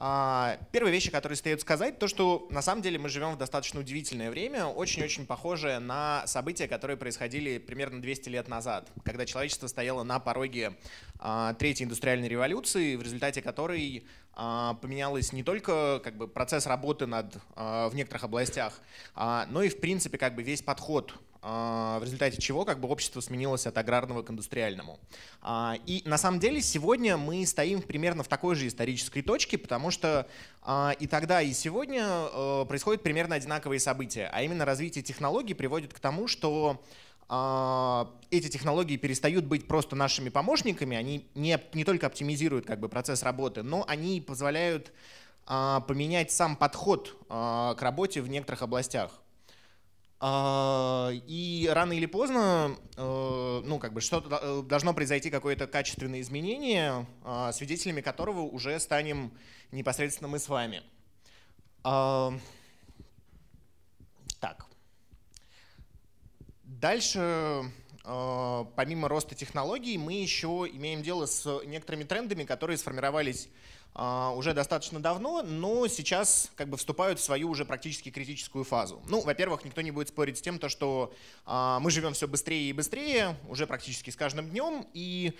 А, Первые вещи, которые стоит сказать, то, что на самом деле мы живем в достаточно удивительное время, очень-очень похожее на события, которые происходили примерно 200 лет назад, когда человечество стояло на пороге а, третьей индустриальной революции, в результате которой а, поменялось не только как бы, процесс работы над, в некоторых областях, но и, в принципе, как бы весь подход а, в результате чего как бы общество сменилось от аграрного к индустриальному. А, и на самом деле сегодня мы стоим примерно в такой же исторической точке, потому что а, и тогда, и сегодня э, происходят примерно одинаковые события, а именно развитие технологий приводит к тому, что эти технологии перестают быть просто нашими помощниками, они не, не только оптимизируют как бы, процесс работы, но они позволяют поменять сам подход к работе в некоторых областях. А, и рано или поздно, э, ну, как бы, что-то э, должно произойти какое-то качественное изменение, а, свидетелями которого уже станем непосредственно мы с вами. А, так. Дальше, помимо роста технологий, мы еще имеем дело с некоторыми трендами, которые сформировались а, уже достаточно давно, но сейчас как бы вступают в свою уже практически критическую фазу. Ну, во-первых, никто не будет спорить с тем, то, что а, мы живем все быстрее и быстрее, уже практически с каждым днем, и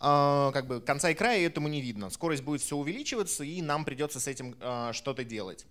а, как бы конца и края этому не видно. Скорость будет все увеличиваться, и нам придется с этим что-то делать.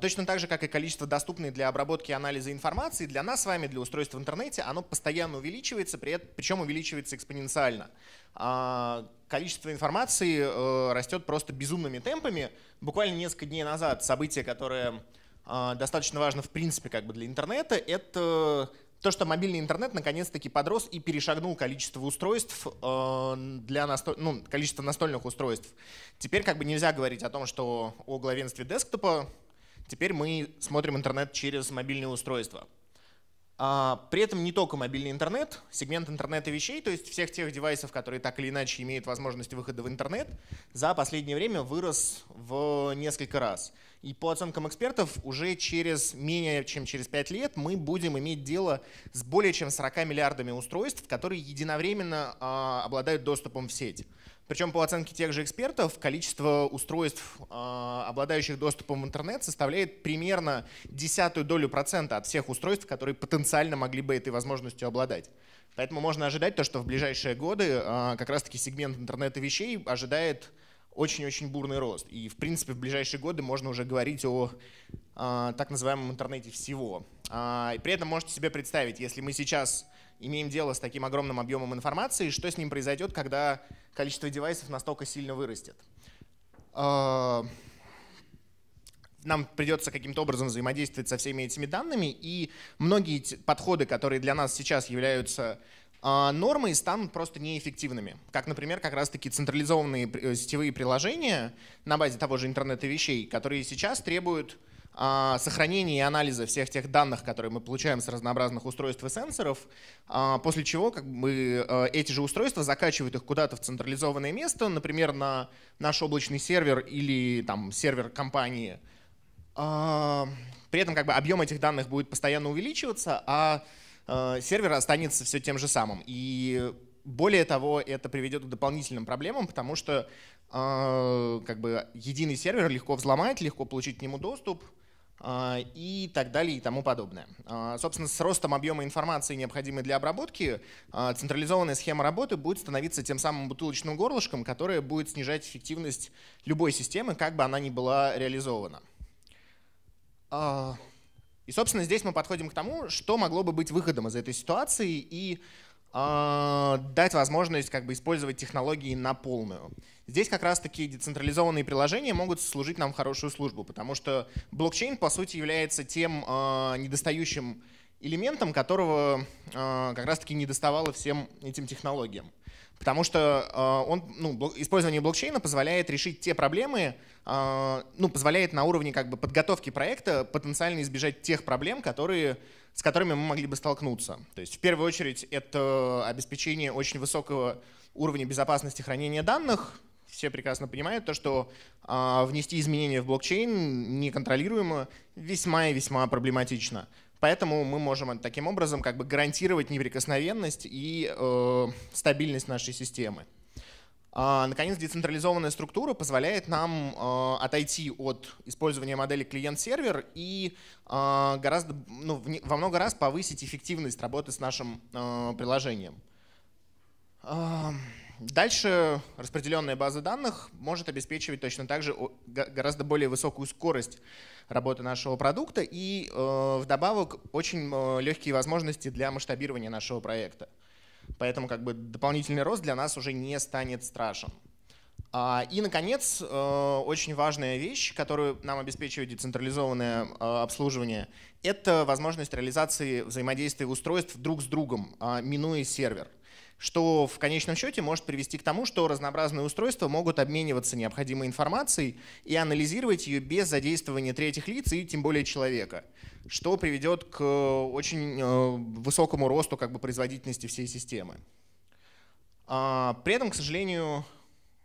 Точно так же, как и количество доступной для обработки и анализа информации, для нас с вами, для устройств в интернете, оно постоянно увеличивается, причем увеличивается экспоненциально. А, количество информации э, растет просто безумными темпами. Буквально несколько дней назад событие, которое а, достаточно важно в принципе как бы для интернета, это то, что мобильный интернет наконец-таки подрос и перешагнул количество устройств э, для насто... ну, количество настольных устройств. Теперь как бы нельзя говорить о том, что о главенстве десктопа. Теперь мы смотрим интернет через мобильные устройства. А, при этом не только мобильный интернет, сегмент интернета вещей, то есть всех тех девайсов, которые так или иначе имеют возможность выхода в интернет, за последнее время вырос в несколько раз. И по оценкам экспертов, уже через менее чем через 5 лет мы будем иметь дело с более чем 40 миллиардами устройств, которые единовременно а, обладают доступом в сеть. Причем по оценке тех же экспертов количество устройств, а, обладающих доступом в интернет, составляет примерно десятую долю процента от всех устройств, которые потенциально могли бы этой возможностью обладать. Поэтому можно ожидать то, что в ближайшие годы а, как раз-таки сегмент интернета вещей ожидает очень-очень бурный рост. И, в принципе, в ближайшие годы можно уже говорить о а, так называемом интернете всего. И при этом можете себе представить, если мы сейчас имеем дело с таким огромным объемом информации, что с ним произойдет, когда количество девайсов настолько сильно вырастет. А, нам придется каким-то образом взаимодействовать со всеми этими данными, и многие подходы, которые для нас сейчас являются а, нормой, станут просто неэффективными. Как, например, как раз-таки централизованные э, сетевые приложения на базе того же интернета вещей, которые сейчас требуют а, сохранения и анализа всех тех данных, которые мы получаем с разнообразных устройств и сенсоров, а, после чего как бы, а, эти же устройства закачивают их куда-то в централизованное место, например, на наш облачный сервер или там, сервер компании. При этом как бы, объем этих данных будет постоянно увеличиваться, а сервер останется все тем же самым. И более того, это приведет к дополнительным проблемам, потому что э, как бы единый сервер легко взломать, легко получить к нему доступ э, и так далее и тому подобное. Э, собственно, с ростом объема информации, необходимой для обработки, э, централизованная схема работы будет становиться тем самым бутылочным горлышком, которое будет снижать эффективность любой системы, как бы она ни была реализована. И, собственно, здесь мы подходим к тому, что могло бы быть выходом из этой ситуации и а, дать возможность как бы использовать технологии на полную. Здесь как раз-таки децентрализованные приложения могут служить нам хорошую службу, потому что блокчейн, по сути, является тем э, недостающим элементом, которого э, как раз-таки не доставало всем этим технологиям. Потому что э, он, ну, использование блокчейна позволяет решить те проблемы, э, ну, позволяет на уровне как бы, подготовки проекта потенциально избежать тех проблем, которые с которыми мы могли бы столкнуться. То есть в первую очередь это обеспечение очень высокого уровня безопасности хранения данных. Все прекрасно понимают то, что э, внести изменения в блокчейн неконтролируемо весьма и весьма проблематично. Поэтому мы можем таким образом как бы гарантировать неприкосновенность и э, стабильность нашей системы. А, наконец, децентрализованная структура позволяет нам а, отойти от использования модели клиент-сервер и а, гораздо, ну, во много раз повысить эффективность работы с нашим приложением. Дальше распределенная база данных может обеспечивать точно так же гораздо более высокую скорость работы нашего продукта и вдобавок очень легкие возможности для масштабирования нашего проекта. Поэтому как бы дополнительный рост для нас уже не станет страшен. А, и, наконец, э, очень важная вещь, которую нам обеспечивает децентрализованное э, обслуживание, это возможность реализации взаимодействия устройств друг с другом, а, минуя сервер что в конечном счете может привести к тому, что разнообразные устройства могут обмениваться необходимой информацией и анализировать ее без задействования третьих лиц и тем более человека, что приведет к э, очень э, высокому росту как бы, производительности всей системы. А, при этом, к сожалению,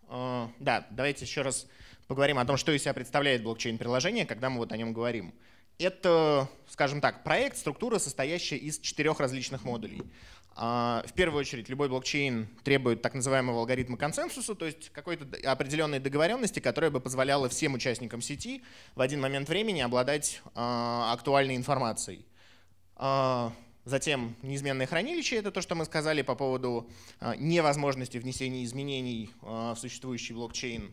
э, да, давайте еще раз поговорим о том, что из себя представляет блокчейн-приложение, когда мы вот о нем говорим. Это, скажем так, проект, структура, состоящая из четырех различных модулей. А, в первую очередь, любой блокчейн требует так называемого алгоритма консенсуса, то есть какой-то определенной договоренности, которая бы позволяла всем участникам сети в один момент времени обладать а, актуальной информацией. А, затем неизменное хранилище — это то, что мы сказали по поводу невозможности внесения изменений в существующий блокчейн.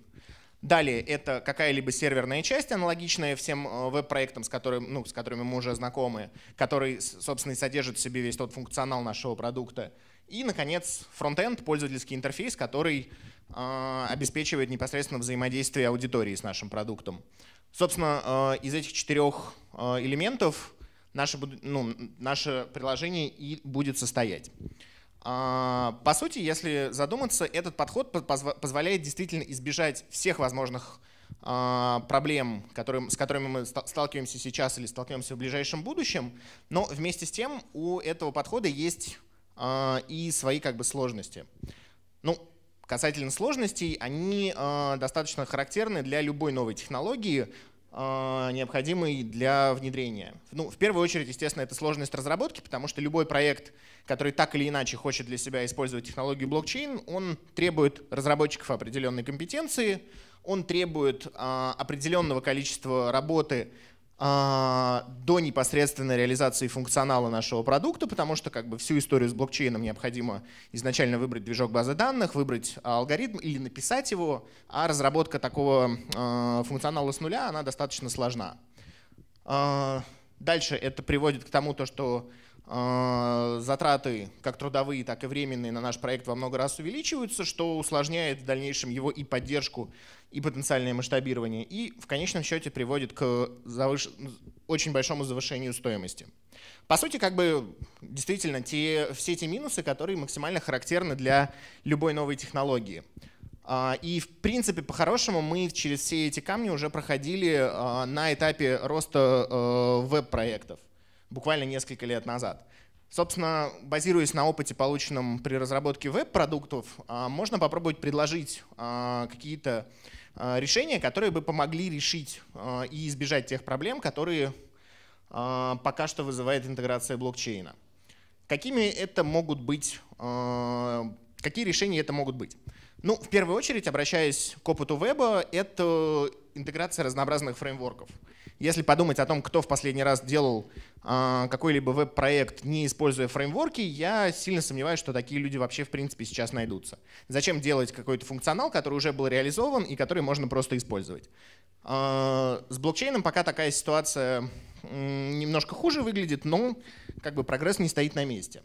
Далее это какая-либо серверная часть, аналогичная всем э, веб-проектам, с, которым, ну, с которыми мы уже знакомы, который, собственно, и содержит в себе весь тот функционал нашего продукта. И, наконец, фронтенд, пользовательский интерфейс, который э, обеспечивает непосредственно взаимодействие аудитории с нашим продуктом. Собственно, э, из этих четырех э, элементов наше, ну, наше приложение и будет состоять. А, по сути, если задуматься, этот подход позволяет действительно избежать всех возможных а, проблем, с которыми мы сталкиваемся сейчас или сталкиваемся в ближайшем будущем, но вместе с тем у этого подхода есть а, и свои как бы сложности. Ну, касательно сложностей, они достаточно характерны для любой новой технологии, необходимой для внедрения. Ну, в первую очередь, естественно, это сложность разработки, потому что любой проект — который так или иначе хочет для себя использовать технологию блокчейн, он требует разработчиков определенной компетенции, он требует а, определенного количества работы а, до непосредственной реализации функционала нашего продукта, потому что как бы всю историю с блокчейном необходимо изначально выбрать движок базы данных, выбрать а, алгоритм или написать его, а разработка такого функционала с нуля, она достаточно сложна. дальше это приводит к тому, то, что Э, затраты, как трудовые, так и временные, на наш проект во много раз увеличиваются, что усложняет в дальнейшем его и поддержку, и потенциальное масштабирование, и в конечном счете приводит к завыш... очень большому завышению стоимости. По сути, как бы действительно те, все эти минусы, которые максимально характерны для любой новой технологии. А, и, в принципе, по-хорошему мы через все эти камни уже проходили а, на этапе роста э, веб-проектов буквально несколько лет назад. Собственно, базируясь на опыте, полученном при разработке веб-продуктов, а, можно попробовать предложить а, какие-то а, решения, которые бы помогли решить и избежать тех проблем, которые пока что вызывает интеграция блокчейна. Какими это могут быть, какие решения это могут быть? Ну, в первую очередь, обращаясь к опыту веба, это интеграция разнообразных фреймворков. Если подумать о том, кто в последний раз делал э, какой-либо веб-проект, не используя фреймворки, я сильно сомневаюсь, что такие люди вообще в принципе сейчас найдутся. Зачем делать какой-то функционал, который уже был реализован и который можно просто использовать? Э, с блокчейном пока такая ситуация немножко хуже выглядит, но как бы прогресс не стоит на месте.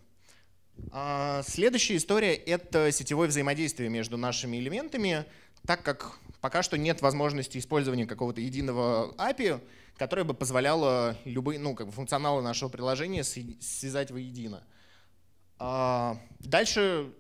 А, следующая история — это сетевое взаимодействие между нашими элементами — так как пока что нет возможности использования какого-то единого API, которое бы позволяло любые, ну, как бы функционалы нашего приложения связать воедино. А, дальше,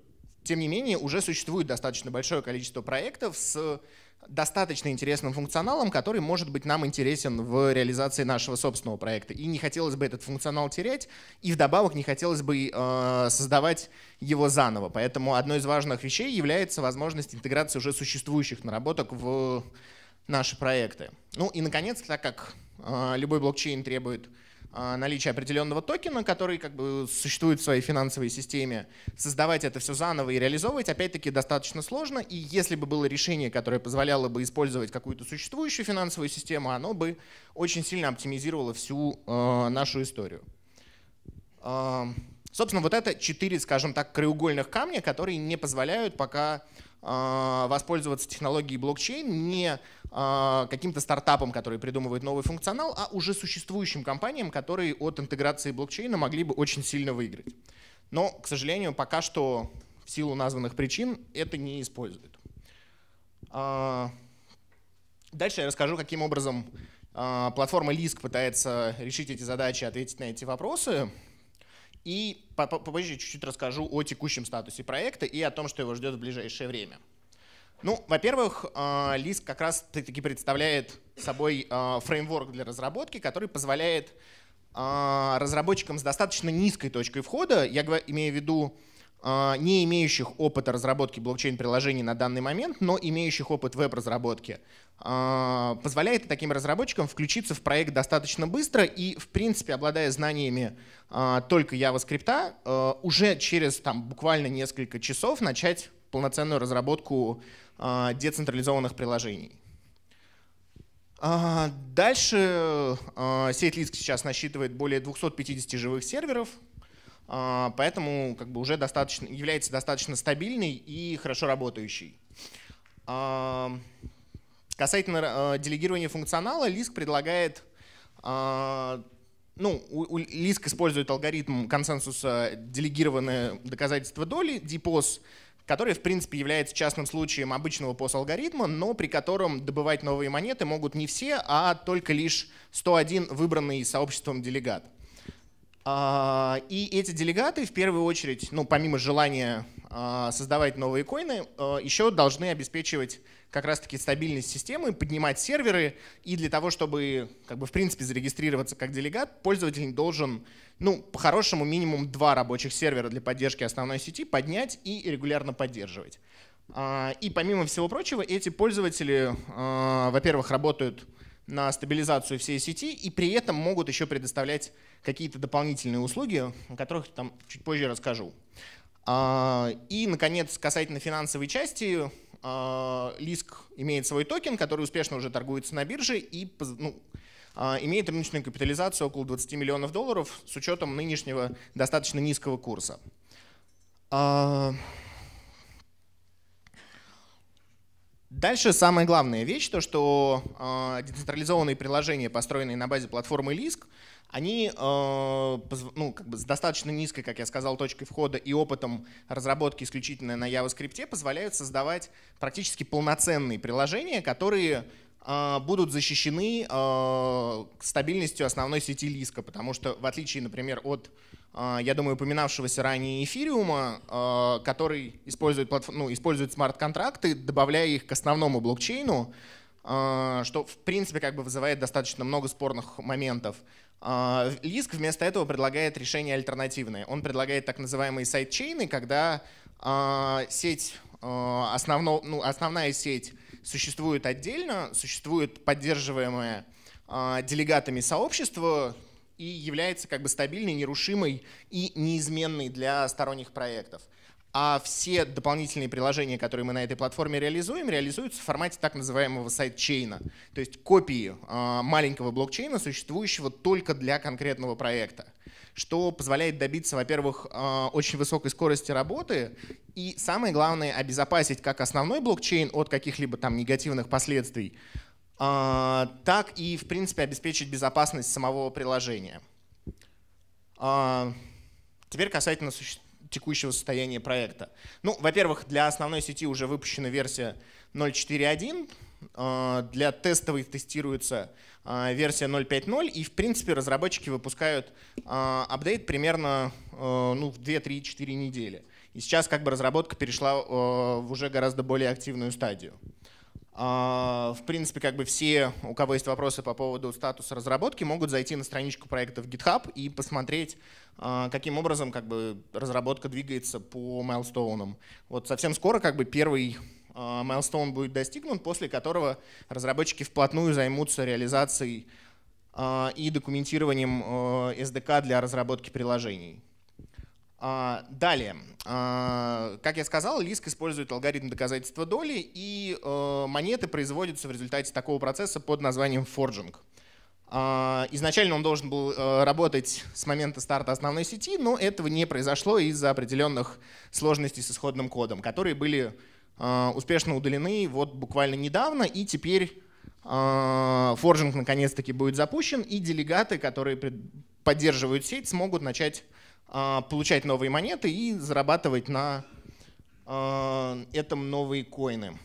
тем не менее, уже существует достаточно большое количество проектов с достаточно интересным функционалом, который может быть нам интересен в реализации нашего собственного проекта. И не хотелось бы этот функционал терять, и вдобавок не хотелось бы э, создавать его заново. Поэтому одной из важных вещей является возможность интеграции уже существующих наработок в наши проекты. Ну и, наконец, так как э, любой блокчейн требует а, наличие определенного токена, который как бы существует в своей финансовой системе. Создавать это все заново и реализовывать, опять-таки, достаточно сложно. И если бы было решение, которое позволяло бы использовать какую-то существующую финансовую систему, оно бы очень сильно оптимизировало всю э, нашу историю. Э, собственно, вот это четыре, скажем так, краеугольных камня, которые не позволяют пока э, а, воспользоваться технологией блокчейн не а, каким-то стартапам, которые придумывают новый функционал, а уже существующим компаниям, которые от интеграции блокчейна могли бы очень сильно выиграть. Но, к сожалению, пока что в силу названных причин это не используют. А, дальше я расскажу, каким образом платформа Lisk пытается решить эти задачи, ответить на эти вопросы. И попозже чуть-чуть расскажу о текущем статусе проекта и о том, что его ждет в ближайшее время. Ну, во-первых, э, Лиск как раз-таки представляет собой э, фреймворк для разработки, который позволяет э, разработчикам с достаточно низкой точкой входа, я имею в виду а, не имеющих опыта разработки блокчейн-приложений на данный момент, но имеющих опыт веб-разработки, а, позволяет таким разработчикам включиться в проект достаточно быстро и, в принципе, обладая знаниями а, только JavaScript, уже через там, буквально несколько часов начать полноценную разработку децентрализованных приложений. Дальше сеть Lisk сейчас насчитывает более 250 живых серверов, а, поэтому как бы уже достаточно, является достаточно стабильной и хорошо работающей. А, касательно а, делегирования функционала, Lisk предлагает ну, Лиск использует алгоритм консенсуса делегированное доказательство доли, DPOS, который, в принципе, является частным случаем обычного POS-алгоритма, но при котором добывать новые монеты могут не все, а только лишь 101 выбранный сообществом делегат. А, и эти делегаты в первую очередь, ну, помимо желания а, создавать новые коины, а, еще должны обеспечивать как раз-таки стабильность системы, поднимать серверы, и для того, чтобы, как бы, в принципе, зарегистрироваться как делегат, пользователь должен, ну, по-хорошему, минимум два рабочих сервера для поддержки основной сети поднять и регулярно поддерживать. И помимо всего прочего, эти пользователи, во-первых, работают на стабилизацию всей сети и при этом могут еще предоставлять какие-то дополнительные услуги, о которых там чуть позже расскажу. А, и, наконец, касательно финансовой части, а, Лиск имеет свой токен, который успешно уже торгуется на бирже и ну, а, имеет рыночную капитализацию около 20 миллионов долларов с учетом нынешнего достаточно низкого курса. Дальше самая главная вещь, то что э, децентрализованные приложения, построенные на базе платформы Lisk, они э, ну, как бы с достаточно низкой, как я сказал, точкой входа и опытом разработки исключительно на JavaScript позволяют создавать практически полноценные приложения, которые а, будут защищены а, стабильностью основной сети Лиска, потому что в отличие, например, от, а, я думаю, упоминавшегося ранее эфириума, который использует, ну, использует смарт-контракты, добавляя их к основному блокчейну, что в принципе как бы вызывает достаточно много спорных моментов. Лиск вместо этого предлагает решение альтернативное. Он предлагает так называемые сайдчейны, когда сеть, основно, ну, основная сеть существует отдельно, существует поддерживаемое а, делегатами сообщество и является как бы стабильной, нерушимой и неизменной для сторонних проектов. А все дополнительные приложения, которые мы на этой платформе реализуем, реализуются в формате так называемого сайдчейна, то есть копии а, маленького блокчейна, существующего только для конкретного проекта что позволяет добиться, во-первых, э, очень высокой скорости работы и, самое главное, обезопасить как основной блокчейн от каких-либо там негативных последствий, э, так и, в принципе, обеспечить безопасность самого приложения. Э, теперь касательно текущего состояния проекта. Ну, во-первых, для основной сети уже выпущена версия 0.4.1, для тестовой тестируется а, версия 0.5.0, и в принципе разработчики выпускают а, апдейт примерно э, ну, в 2-3-4 недели. И сейчас как бы разработка перешла э, в уже гораздо более активную стадию. А, в принципе, как бы все, у кого есть вопросы по поводу статуса разработки, могут зайти на страничку проекта в GitHub и посмотреть, каким образом как бы, разработка двигается по майлстоунам. Вот совсем скоро как бы, первый Э, майлстоун будет достигнут, после которого разработчики вплотную займутся реализацией э, и документированием э, SDK для разработки приложений. А, далее. А, как я сказал, Лиск использует алгоритм доказательства доли, и монеты производятся в результате такого процесса под названием форджинг. А, изначально он должен был работать с момента старта основной сети, но этого не произошло из-за определенных сложностей с исходным кодом, которые были Э, успешно удалены вот буквально недавно, и теперь э, форжинг наконец-таки будет запущен, и делегаты, которые поддерживают сеть, смогут начать э, получать новые монеты и зарабатывать на этом новые коины.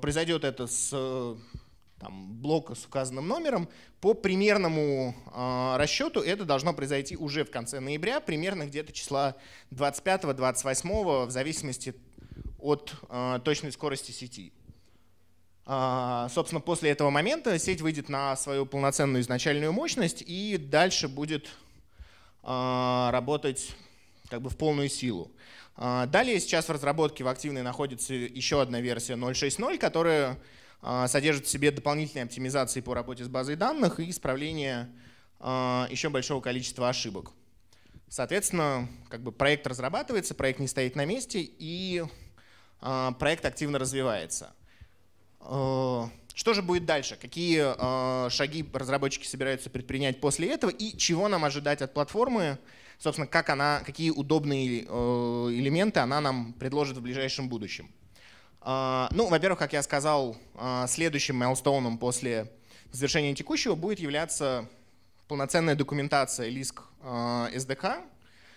Произойдет это с там, блока с указанным номером. По примерному расчету это должно произойти уже в конце ноября, примерно где-то числа 25-28, в зависимости от э, точной скорости сети. А, собственно, после этого момента сеть выйдет на свою полноценную изначальную мощность и дальше будет а, работать как бы в полную силу. А, далее сейчас в разработке в активной находится еще одна версия 0.6.0, которая содержит в себе дополнительные оптимизации по работе с базой данных и исправление еще большого количества ошибок. Соответственно, как бы проект разрабатывается, проект не стоит на месте, и а, проект активно развивается. Э, что же будет дальше? Какие э, шаги разработчики собираются предпринять после этого и чего нам ожидать от платформы? Собственно, как она, какие удобные э, элементы она нам предложит в ближайшем будущем? Ну, во-первых, как я сказал, следующим майлстоуном после завершения текущего будет являться полноценная документация LISC SDK,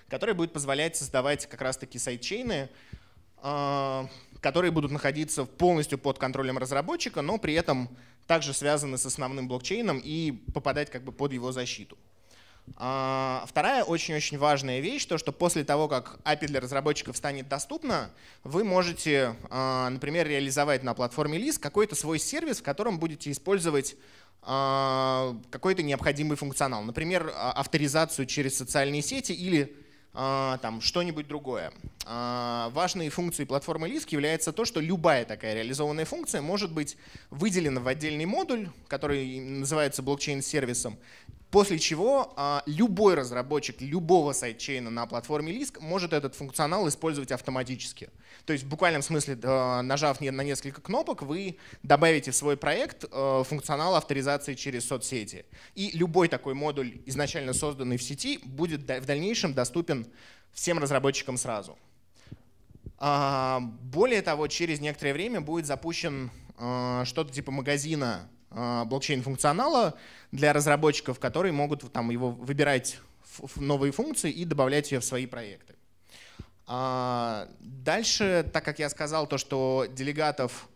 которая будет позволять создавать как раз-таки сайдчейны, а, которые будут находиться полностью под контролем разработчика, но при этом также связаны с основным блокчейном и попадать как бы под его защиту. А, вторая очень-очень важная вещь, то что после того, как API для разработчиков станет доступна, вы можете, а, например, реализовать на платформе LIS какой-то свой сервис, в котором будете использовать какой-то необходимый функционал. Например, авторизацию через социальные сети или а, там что-нибудь другое. А, важной функцией платформы Lisk является то, что любая такая реализованная функция может быть выделена в отдельный модуль, который называется блокчейн-сервисом, После чего а, любой разработчик любого сайдчейна на платформе Lisk может этот функционал использовать автоматически. То есть в буквальном смысле, а, нажав на несколько кнопок, вы добавите в свой проект а, функционал авторизации через соцсети. И любой такой модуль, изначально созданный в сети, будет в дальнейшем доступен всем разработчикам сразу. А, более того, через некоторое время будет запущен что-то типа магазина Э, блокчейн-функционала для разработчиков, которые могут там, его выбирать новые функции и добавлять ее в свои проекты. А, дальше, так как я сказал, то, что делегатов,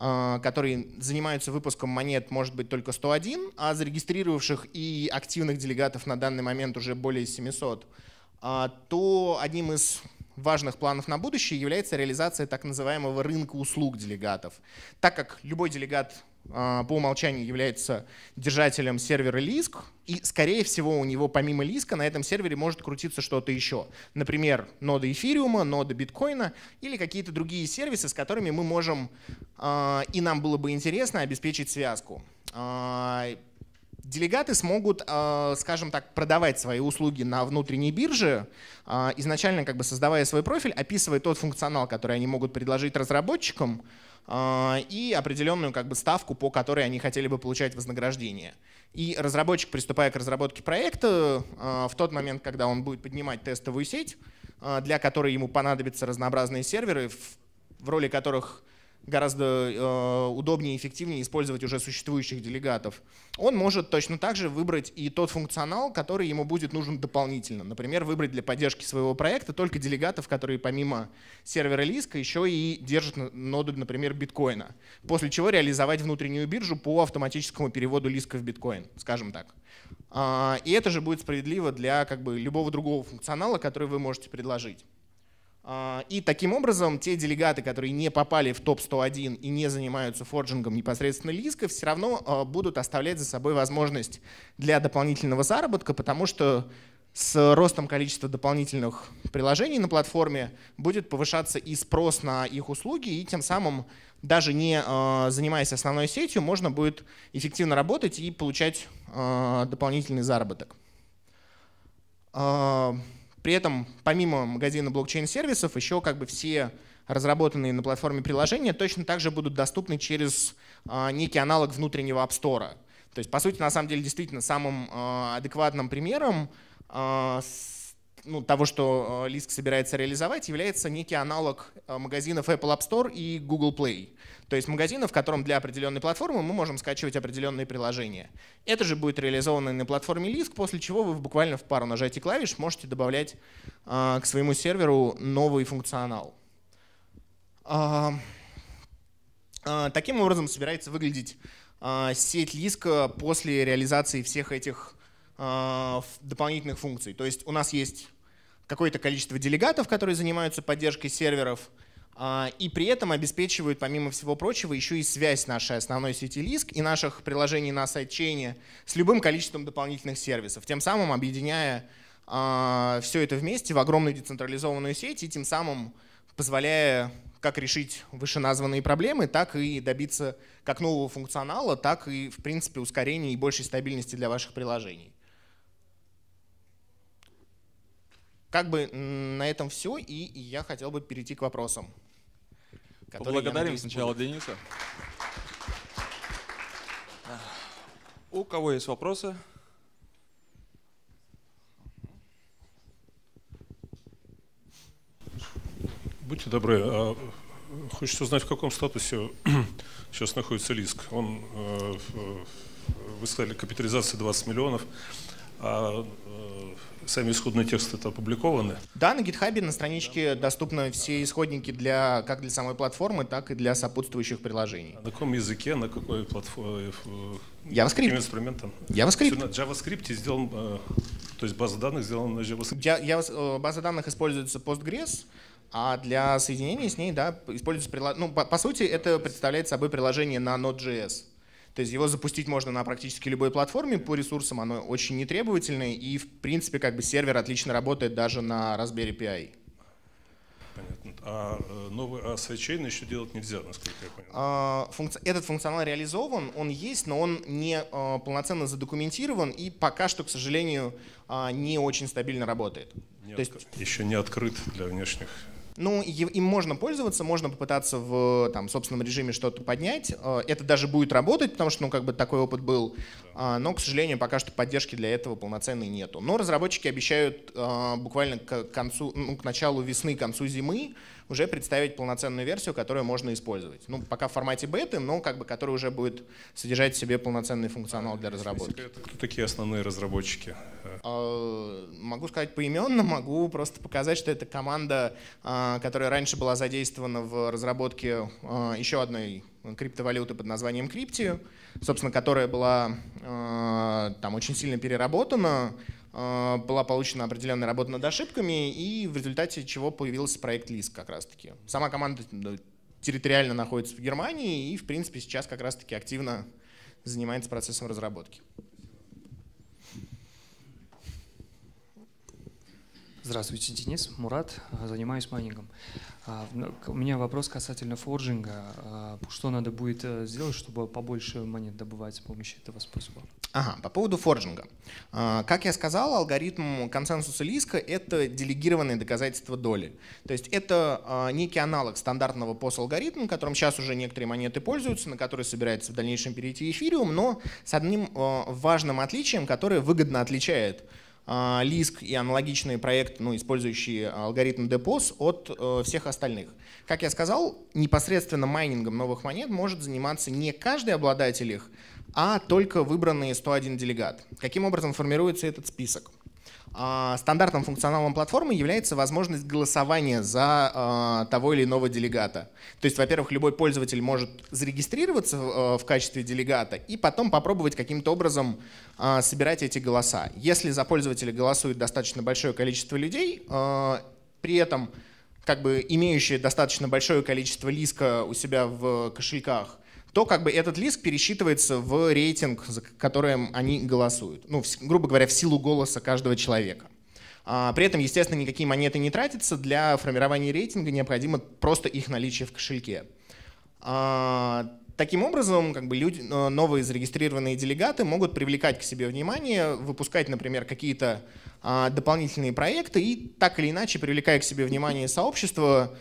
э, которые занимаются выпуском монет, может быть только 101, а зарегистрировавших и активных делегатов на данный момент уже более 700, а, то одним из важных планов на будущее является реализация так называемого рынка услуг делегатов. Так как любой делегат а, по умолчанию является держателем сервера Lisk, и, скорее всего, у него помимо Lisk на этом сервере может крутиться что-то еще. Например, нода эфириума, нода биткоина или какие-то другие сервисы, с которыми мы можем, а, и нам было бы интересно, обеспечить связку а, делегаты смогут, скажем так, продавать свои услуги на внутренней бирже, изначально как бы создавая свой профиль, описывая тот функционал, который они могут предложить разработчикам, а, и определенную как бы ставку, по которой они хотели бы получать вознаграждение. И разработчик, приступая к разработке проекта, а, в тот момент, когда он будет поднимать тестовую сеть, а, для которой ему понадобятся разнообразные серверы, в роли которых гораздо э, удобнее и эффективнее использовать уже существующих делегатов. Он может точно так же выбрать и тот функционал, который ему будет нужен дополнительно. Например, выбрать для поддержки своего проекта только делегатов, которые помимо сервера Лиска еще и держат ноду, например, биткоина. После чего реализовать внутреннюю биржу по автоматическому переводу Лиска в биткоин, скажем так. Э, и это же будет справедливо для как бы, любого другого функционала, который вы можете предложить. А, и таким образом те делегаты, которые не попали в топ-101 и не занимаются форджингом непосредственно лиска, все равно а, будут оставлять за собой возможность для дополнительного заработка, потому что с ростом количества дополнительных приложений на платформе будет повышаться и спрос на их услуги, и тем самым, даже не а, занимаясь основной сетью, можно будет эффективно работать и получать дополнительный заработок. При этом, помимо магазина блокчейн-сервисов, еще как бы все разработанные на платформе приложения точно также будут доступны через а, некий аналог внутреннего App Store. То есть, по сути, на самом деле, действительно, самым а, адекватным примером а, ну, того, что э, Лиск собирается реализовать, является некий аналог э, магазинов Apple App Store и Google Play. То есть магазина, в котором для определенной платформы мы можем скачивать определенные приложения. Это же будет реализовано на платформе Lisk, после чего вы буквально в пару нажатий клавиш можете добавлять э, к своему серверу новый функционал. А, а, таким образом собирается выглядеть а, сеть Лиска после реализации всех этих дополнительных функций. То есть у нас есть какое-то количество делегатов, которые занимаются поддержкой серверов, а, и при этом обеспечивают, помимо всего прочего, еще и связь нашей основной сети Lisk и наших приложений на сайт-чейне с любым количеством дополнительных сервисов, тем самым объединяя а, все это вместе в огромную децентрализованную сеть и тем самым позволяя как решить вышеназванные проблемы, так и добиться как нового функционала, так и, в принципе, ускорения и большей стабильности для ваших приложений. Как бы на этом все, и я хотел бы перейти к вопросам. Поблагодарим надеюсь, сначала будет. Дениса. У кого есть вопросы? Будьте добры, а хочется узнать, в каком статусе сейчас находится Лиск. Он, э, вы сказали, капитализация 20 миллионов, а э, сами исходные тексты это опубликованы? Да, на GitHub на страничке доступны все исходники для, как для самой платформы, так и для сопутствующих приложений. А на каком языке, на какой платформе? Э, э, JavaScript. Каким инструментом? JavaScript. Все на JavaScript сделан, э, то есть база данных сделана на JavaScript. Я, я, база данных используется Postgres, а для соединения с ней, да, используется приложение. Ну, по, по сути, это представляет собой приложение на Node.js. То есть его запустить можно на практически любой платформе по ресурсам, оно очень нетребовательное, и в принципе как бы сервер отлично работает даже на Raspberry Pi. Понятно. А э, новый а свечей еще делать нельзя, насколько я понял. А, этот функционал реализован, он есть, но он не а, полноценно задокументирован и пока что, к сожалению, а, не очень стабильно работает. Не То есть... Еще не открыт для внешних ну, им можно пользоваться, можно попытаться в там, собственном режиме что-то поднять. Э, это даже будет работать, потому что, ну, как бы такой опыт был а, но, к сожалению, пока что поддержки для этого полноценной нету. Но разработчики обещают а, буквально к, концу, ну, к началу весны, к концу зимы уже представить полноценную версию, которую можно использовать. Ну, пока в формате беты, но как бы, которая уже будет содержать в себе полноценный функционал для разработки. Кто такие основные разработчики? Э. А, могу сказать поименно, могу просто показать, что это команда, которая раньше была задействована в разработке еще одной криптовалюты под названием Криптию, собственно, которая была э, там очень сильно переработана, э, была получена определенная работа над ошибками, и в результате чего появился проект Лиск как раз-таки. Сама команда территориально находится в Германии и, в принципе, сейчас как раз-таки активно занимается процессом разработки. Здравствуйте, Денис, Мурат, э, занимаюсь майнингом. А, ну, у меня вопрос касательно форджинга. А, что надо будет э, сделать, чтобы побольше монет добывать с помощью этого способа? Ага, по поводу форджинга. А, как я сказал, алгоритм консенсуса Лиска — это делегированные доказательства доли. То есть это некий аналог стандартного POS-алгоритма, которым сейчас уже некоторые монеты пользуются, на который собирается в дальнейшем перейти эфириум, но с одним важным отличием, которое выгодно отличает а, лиск и аналогичные проекты, ну, использующие а, алгоритм DPOS от э, всех остальных. Как я сказал, непосредственно майнингом новых монет может заниматься не каждый обладатель их, а только выбранные 101 делегат. Каким образом формируется этот список? А, стандартным функционалом платформы является возможность голосования за а, того или иного делегата. То есть, во-первых, любой пользователь может зарегистрироваться в а, качестве делегата и потом попробовать каким-то образом собирать эти голоса. Если за пользователя голосует достаточно большое количество людей, при этом как бы имеющие достаточно большое количество лиска у себя в кошельках – то как бы этот лист пересчитывается в рейтинг, за которым они голосуют. Ну, в, грубо говоря, в силу голоса каждого человека. А, при этом, естественно, никакие монеты не тратятся. Для формирования рейтинга необходимо просто их наличие в кошельке. А, Таким образом, как бы люди, э, новые зарегистрированные делегаты могут привлекать к себе внимание, выпускать, например, какие-то а, дополнительные проекты и так или иначе, привлекая к себе внимание сообщества,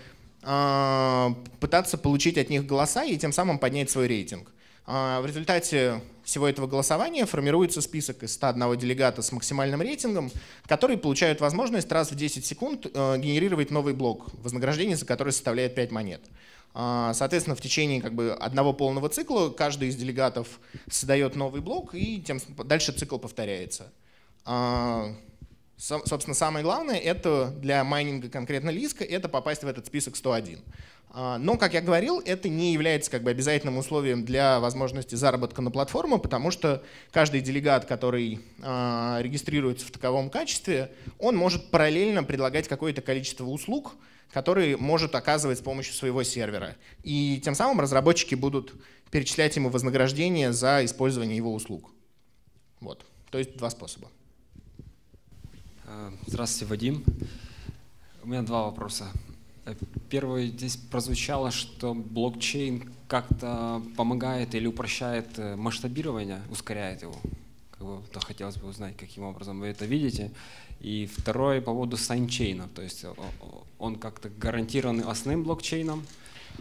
а, пытаться получить от них голоса и тем самым поднять свой рейтинг. А, в результате всего этого голосования формируется список из 101 делегата с максимальным рейтингом, которые получают возможность раз в 10 секунд э, генерировать новый блок, вознаграждение за который составляет 5 монет. А, соответственно, в течение как бы, одного полного цикла каждый из делегатов создает новый блок, и тем, дальше цикл повторяется. Собственно, самое главное это для майнинга конкретно лиска это попасть в этот список 101. А, но, как я говорил, это не является как бы обязательным условием для возможности заработка на платформу, потому что каждый делегат, который а, регистрируется в таковом качестве, он может параллельно предлагать какое-то количество услуг, которые может оказывать с помощью своего сервера. И тем самым разработчики будут перечислять ему вознаграждение за использование его услуг. Вот. То есть два способа. Э, здравствуйте, Вадим. У меня два вопроса. Э, первый, здесь прозвучало, что блокчейн как-то помогает или упрощает э, масштабирование, ускоряет его. Как бы, то хотелось бы узнать, каким образом вы это видите. И второй по поводу сайнчейна, то есть он как-то гарантирован основным блокчейном,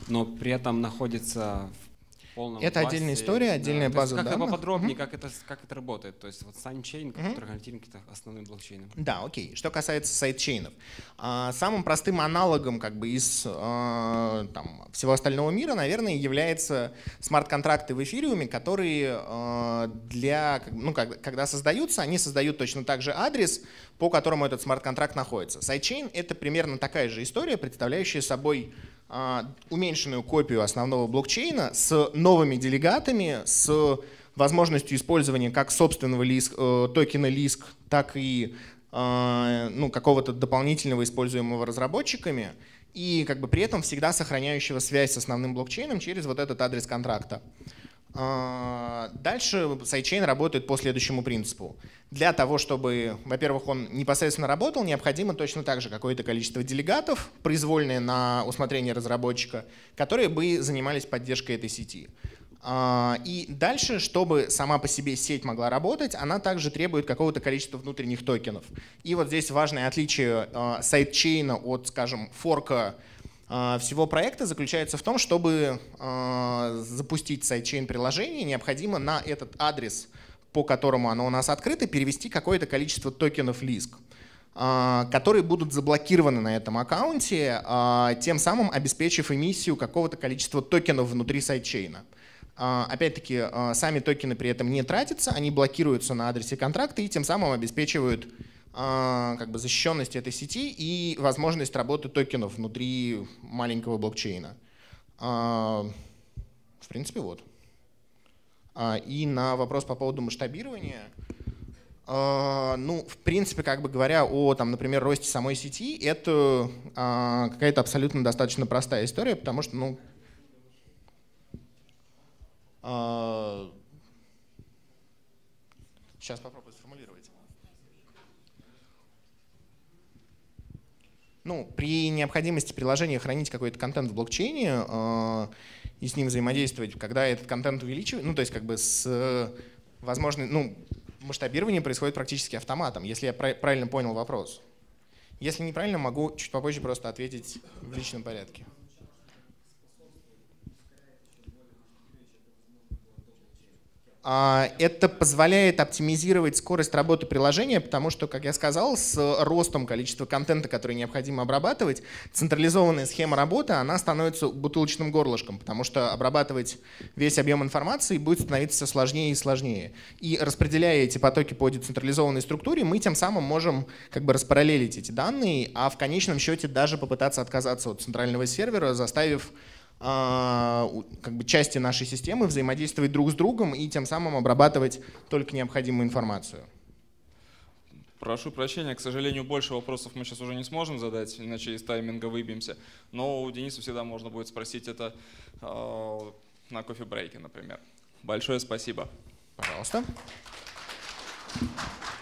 но при этом находится в полном Это классе. отдельная история, отдельная да. база есть, как данных. Как поподробнее, как, это, как это работает? То есть вот сайнчейн, mm который гарантирован каким-то основным блокчейном. Да, окей. Что касается сайдчейнов. А, самым простым аналогом как бы из а, там, всего остального мира, наверное, является смарт-контракты в эфириуме, которые а, для, ну, когда создаются, они создают точно так же адрес, по которому этот смарт-контракт находится. Сайдчейн — это примерно такая же история, представляющая собой а, уменьшенную копию основного блокчейна с новыми делегатами, с возможностью использования как собственного лиск, э, токена LISC, так и а, ну, какого-то дополнительного используемого разработчиками, и как бы при этом всегда сохраняющего связь с основным блокчейном через вот этот адрес контракта. А, дальше сайдчейн работает по следующему принципу. Для того, чтобы, во-первых, он непосредственно работал, необходимо точно так же какое-то количество делегатов, произвольные на усмотрение разработчика, которые бы занимались поддержкой этой сети. А, и дальше, чтобы сама по себе сеть могла работать, она также требует какого-то количества внутренних токенов. И вот здесь важное отличие а, сайдчейна от, скажем, форка а, всего проекта заключается в том, чтобы а, запустить сайдчейн приложение, необходимо на этот адрес, по которому оно у нас открыто, перевести какое-то количество токенов LISC а, которые будут заблокированы на этом аккаунте, тем самым обеспечив эмиссию какого-то количества токенов внутри сайдчейна. Опять-таки, сами токены при этом не тратятся, они блокируются на адресе контракта и тем самым обеспечивают а, как бы защищенность этой сети и возможность работы токенов внутри маленького блокчейна. А, в принципе, вот. А, и на вопрос по поводу масштабирования. Ну, в принципе, как бы говоря о, там, например, росте самой сети, это какая-то абсолютно достаточно простая история, потому что, ну, сейчас попробуем. ну, при необходимости приложения хранить какой-то контент в блокчейне э, и с ним взаимодействовать, когда этот контент увеличивает, ну, то есть как бы с возможной, ну, масштабирование происходит практически автоматом, если я правильно понял вопрос. Если неправильно, могу чуть попозже просто ответить в личном порядке. А, это позволяет оптимизировать скорость работы приложения, потому что, как я сказал, с ростом количества контента, который необходимо обрабатывать, централизованная схема работы, она становится бутылочным горлышком, потому что обрабатывать весь объем информации будет становиться все сложнее и сложнее. И распределяя эти потоки по децентрализованной структуре, мы тем самым можем как бы распараллелить эти данные, а в конечном счете даже попытаться отказаться от центрального сервера, заставив а, как бы части нашей системы взаимодействовать друг с другом и тем самым обрабатывать только необходимую информацию. Прошу прощения, к сожалению, больше вопросов мы сейчас уже не сможем задать, иначе из тайминга выбьемся. Но у Дениса всегда можно будет спросить это э, на кофе-брейке, например. Большое спасибо. Пожалуйста. Thank you.